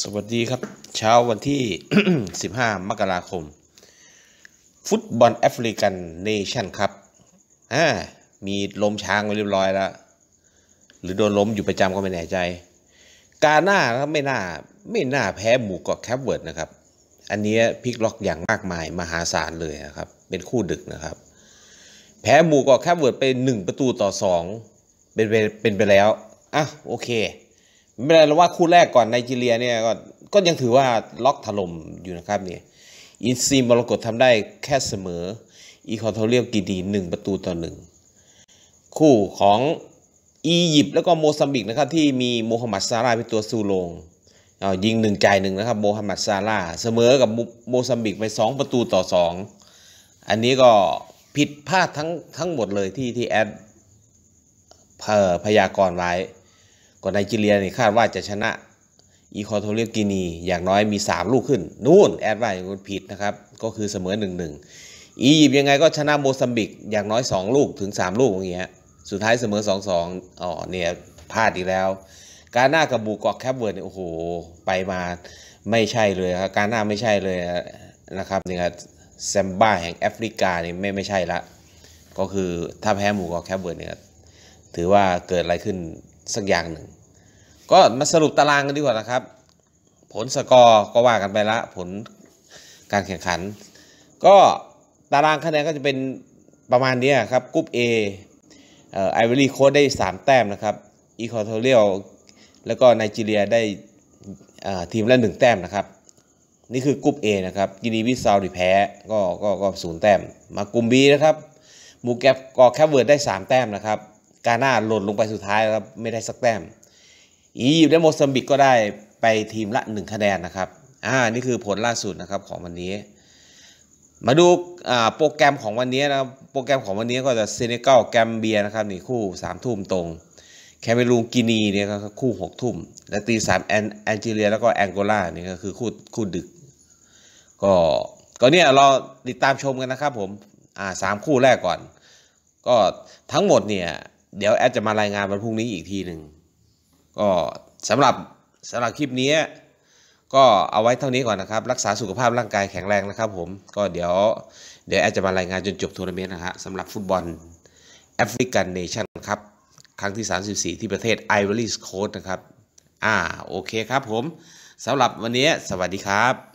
สวัสดีครับ เช้าวันที่ 15 มกราคม ฟุตบอลแอฟริกันเนชั่นครับอ่ามีล้มช้างไว้เรียบร้อยแล้ว หรือโดนล้มอยู่ประจำก็ไม่แน่ใจ กาหน้าครับไม่น่าไม่น่าแพ้หมู่เกาะแคปเวิร์ดนะครับ อันนี้พลิกล็อกอย่างมากมาย มหาศาลเลยนะครับ เป็นคู่ดึกนะครับ แพ้หมู่เกาะแคปเวิร์ดไป1ประตูต่อ2เป็นไปเป็นไปแล้ว อ่ะ โอเคไม่เป็นไรเราว่าคู่แรกก่อนไนจีเรียเนี่ยก็ก็ยังถือว่าล็อกถล่มอยู่นะครับเนี่ยอินซีมรกตทำได้แค่เสมอ อีคอนโทเรียกีดีหนึ่งประตูต่อหนึ่งคู่ของอียิปต์แล้วก็โมซัมบิกนะครับที่มีโมฮัมหมัดซาร่าเป็นตัวสู้ลงเอายิงหนึ่งจหนึ่งนะครับโมฮัมหมัดซาร่าเสมอกับโมซัมบิก ไป 2 ประตูต่อ 2 อันนี้ก็ผิดพลาดทั้งทั้งหมดเลยที่ที่แอดพยากรณ์ไว้ก็ไนจีเรียนี่คาดว่าจะชนะอีคอโทเรียกินีอย่างน้อยมี 3 ลูกขึ้นนู่นแอดว่าอย่างคผิดนะครับก็คือเสมอ1นึอียิปต์ยังไงก็ชนะโมซัมบิกอย่างน้อย 2 ลูกถึง 3 ลูกอย่างเงี้ยสุดท้ายเสมอ2-2อ๋อเนี่ยพลาดอีกแล้ว การหน้ากับบูกอกแคปเวิร์ดเนี่ยโอ้โหไปมาไม่ใช่เลยครับการหน้าไม่ใช่เลยนะครับเนี่ยแซมบ้าแห่งแอฟริกาเนี่ยไม่ไม่ใช่ละก็คือถ้าแพ้หมูกอกแคปเวิร์ดเนี่ยถือว่าเกิดอะไรขึ้นสักอย่างหนึ่งก็มาสรุปตารางกันดีกว่านะครับ ผลสกอร์ก็ว่ากันไปละผลการแข่งขัน ก็ตารางคะแนนก็จะเป็นประมาณนี้ครับกรุ๊ปเออไอวอรี่โคดได้ 3 แต้มนะครับ อีคอร์เทเรียล แล้วก็ไนจีเรียได้ทีมละ 1 แต้มนะครับ นี่คือกรุ๊ป A นะครับกินีวิซาวดีแพ้ก็ก็ก็ศูนย์แต้ม มากลุ่ม B นะครับมูแกปกอแคบเวิร์ดได้ 3 แต้มนะครับ กาหน้าหล่นลงไปสุดท้ายครับไม่ได้สักแต้มอียิปต์และโมซัมบิกก็ได้ไปทีมละ 1 คะแนนนะครับ อ่า นี่คือผลล่าสุดนะครับของวันนี้ มาดูโปรแกรมของวันนี้นะครับ โปรแกรมของวันนี้ก็จะเซเนกัลแกมเบียนะครับนี่คู่3ทุ่มตรง แคเมรูนกินีเนี่ยก็คู่ 6 ทุ่ม และตีสามแอนแอนจิเลียแล้วก็แองโกลาเนี่ยก็คือคู่คู่ดึก ก็ก็เนี่ยเราติดตามชมกันนะครับผม อ่าสามคู่แรกก่อน ก็ทั้งหมดเนี่ย เดี๋ยวแอดจะมารายงานวันพรุ่งนี้อีกทีหนึ่งก็สำหรับสำหรับคลิปนี้ก็เอาไว้เท่านี้ก่อนนะครับ รักษาสุขภาพร่างกายแข็งแรงนะครับ ผม ก็เดี๋ยวเดี๋ยวแอาจะมารายงานจนจบทัวร์นาเมนต์นะฮะสำหรับฟุตบอล แอฟริกันเนชั่นครับครั้งที่ 34 ที่ประเทศ ไอวอรี่โคสต์นะครับอ่าโอเคครับผมสำหรับวันนี้ สวัสดีครับ